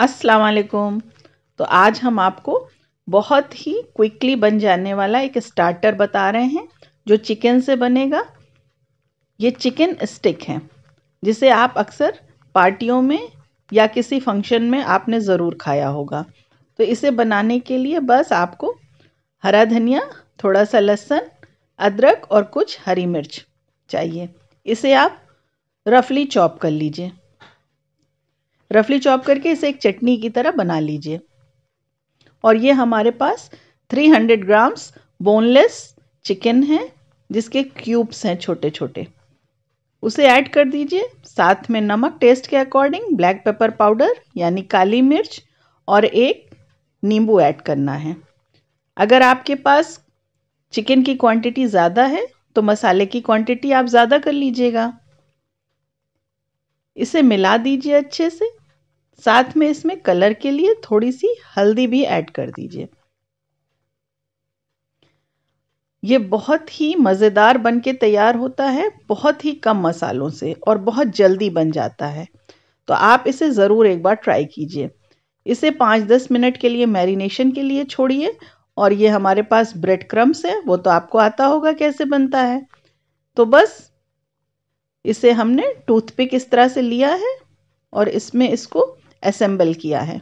अस्सलाम वालेकुम तो आज हम आपको बहुत ही क्विकली बन जाने वाला एक स्टार्टर बता रहे हैं जो चिकन से बनेगा ये चिकन स्टिक है जिसे आप अक्सर पार्टियों में या किसी फंक्शन में आपने ज़रूर खाया होगा तो इसे बनाने के लिए बस आपको हरा धनिया थोड़ा सा लहसुन अदरक और कुछ हरी मिर्च चाहिए इसे आप रफली चॉप कर लीजिए रफली चॉप करके इसे एक चटनी की तरह बना लीजिए और ये हमारे पास 300 ग्राम्स बोनलेस चिकन है जिसके क्यूब्स हैं छोटे छोटे उसे ऐड कर दीजिए साथ में नमक टेस्ट के अकॉर्डिंग ब्लैक पेपर पाउडर यानी काली मिर्च और एक नींबू ऐड करना है अगर आपके पास चिकन की क्वांटिटी ज़्यादा है तो मसाले की क्वांटिटी आप ज़्यादा कर लीजिएगा इसे मिला दीजिए अच्छे से साथ में इसमें कलर के लिए थोड़ी सी हल्दी भी ऐड कर दीजिए ये बहुत ही मज़ेदार बन के तैयार होता है बहुत ही कम मसालों से और बहुत जल्दी बन जाता है तो आप इसे ज़रूर एक बार ट्राई कीजिए इसे पाँच दस मिनट के लिए मैरिनेशन के लिए छोड़िए और ये हमारे पास ब्रेड क्रम्स है वो तो आपको आता होगा कैसे बनता है तो बस इसे हमने टूथपिक इस तरह से लिया है और इसमें इसको असेंबल किया है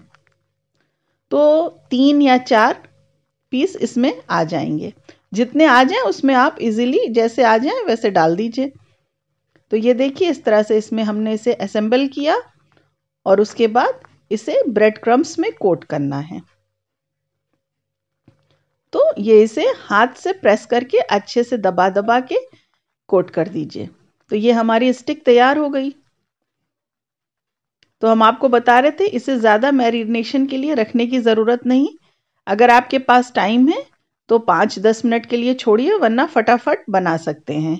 तो तीन या चार पीस इसमें आ जाएंगे जितने आ जाएं उसमें आप इजीली जैसे आ जाएं वैसे डाल दीजिए तो ये देखिए इस तरह से इसमें हमने इसे असेंबल किया और उसके बाद इसे ब्रेड क्रम्स में कोट करना है तो ये इसे हाथ से प्रेस करके अच्छे से दबा दबा के कोट कर दीजिए तो ये हमारी स्टिक तैयार हो गई तो हम आपको बता रहे थे इसे ज़्यादा मैरिनेशन के लिए रखने की ज़रूरत नहीं अगर आपके पास टाइम है तो पाँच दस मिनट के लिए छोड़िए वरना फटाफट बना सकते हैं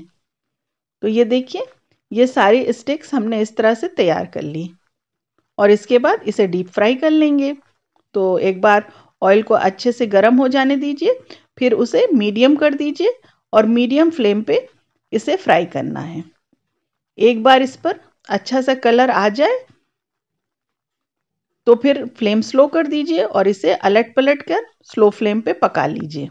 तो ये देखिए ये सारी स्टिक्स हमने इस तरह से तैयार कर ली और इसके बाद इसे डीप फ्राई कर लेंगे तो एक बार ऑयल को अच्छे से गर्म हो जाने दीजिए फिर उसे मीडियम कर दीजिए और मीडियम फ्लेम पे इसे फ्राई करना है एक बार इस पर अच्छा सा कलर आ जाए तो फिर फ्लेम स्लो कर दीजिए और इसे अलट पलट कर स्लो फ्लेम पे पका लीजिए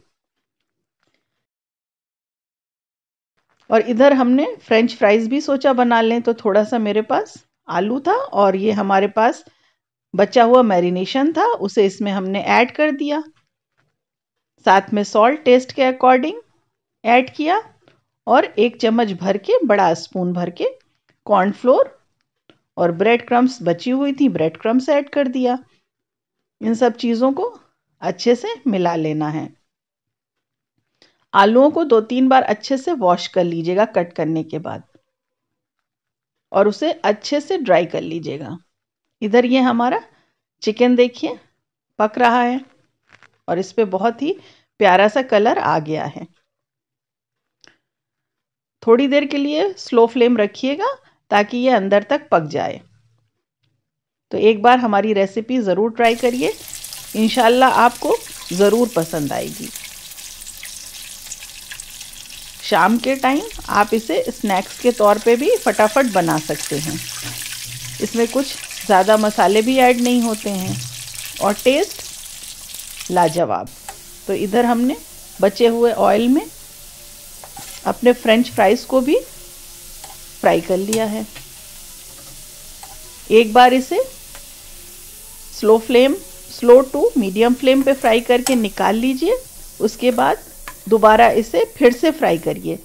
और इधर हमने फ्रेंच फ्राइज भी सोचा बना लें तो थोड़ा सा मेरे पास आलू था और ये हमारे पास बचा हुआ मैरिनेशन था उसे इसमें हमने ऐड कर दिया साथ में सॉल्ट टेस्ट के अकॉर्डिंग ऐड किया और एक चम्मच भर के बड़ा स्पून भर के कॉर्नफ्लोर और ब्रेड क्रम्स बची हुई थी ब्रेड क्रम्स ऐड कर दिया इन सब चीज़ों को अच्छे से मिला लेना है आलूओं को दो तीन बार अच्छे से वॉश कर लीजिएगा कट करने के बाद और उसे अच्छे से ड्राई कर लीजिएगा इधर ये हमारा चिकन देखिए पक रहा है और इस पर बहुत ही प्यारा सा कलर आ गया है थोड़ी देर के लिए स्लो फ्लेम रखिएगा ताकि ये अंदर तक पक जाए तो एक बार हमारी रेसिपी ज़रूर ट्राई करिए इन आपको ज़रूर पसंद आएगी शाम के टाइम आप इसे स्नैक्स के तौर पे भी फटाफट बना सकते हैं इसमें कुछ ज़्यादा मसाले भी ऐड नहीं होते हैं और टेस्ट लाजवाब तो इधर हमने बचे हुए ऑयल में अपने फ्रेंच फ्राइज़ को भी फ्राई कर लिया है एक बार इसे slow flame slow to medium flame पे फ्राई करके निकाल लीजिए उसके बाद दोबारा इसे फिर से फ्राई करिए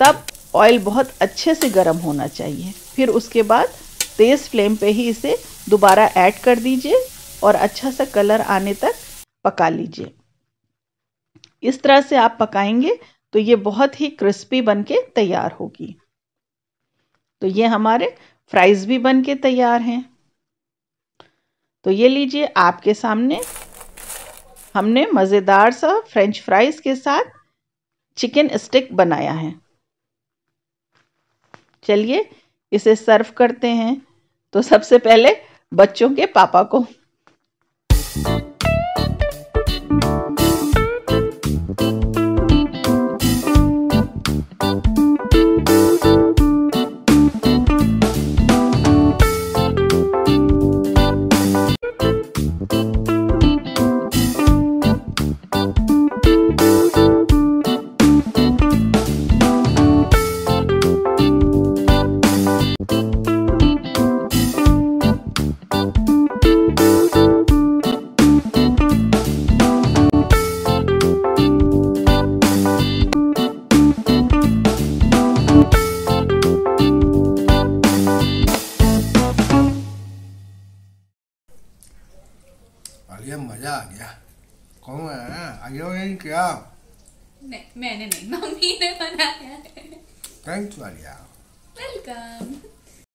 तब ऑयल बहुत अच्छे से गर्म होना चाहिए फिर उसके बाद तेज़ फ्लेम पे ही इसे दोबारा ऐड कर दीजिए और अच्छा सा कलर आने तक पका लीजिए इस तरह से आप पकाएंगे तो ये बहुत ही क्रिस्पी बनके तैयार होगी तो ये हमारे फ्राइज़ भी बन के तैयार हैं तो ये लीजिए आपके सामने हमने मज़ेदार सा फ्रेंच फ्राइज़ के साथ चिकन स्टिक बनाया है चलिए इसे सर्व करते हैं तो सबसे पहले बच्चों के पापा को बढ़िया मजा आ गया कौन है अजय क्या नहीं मैंने नहीं मम्मी ने बनाया थैंक्स वालिया वेलकम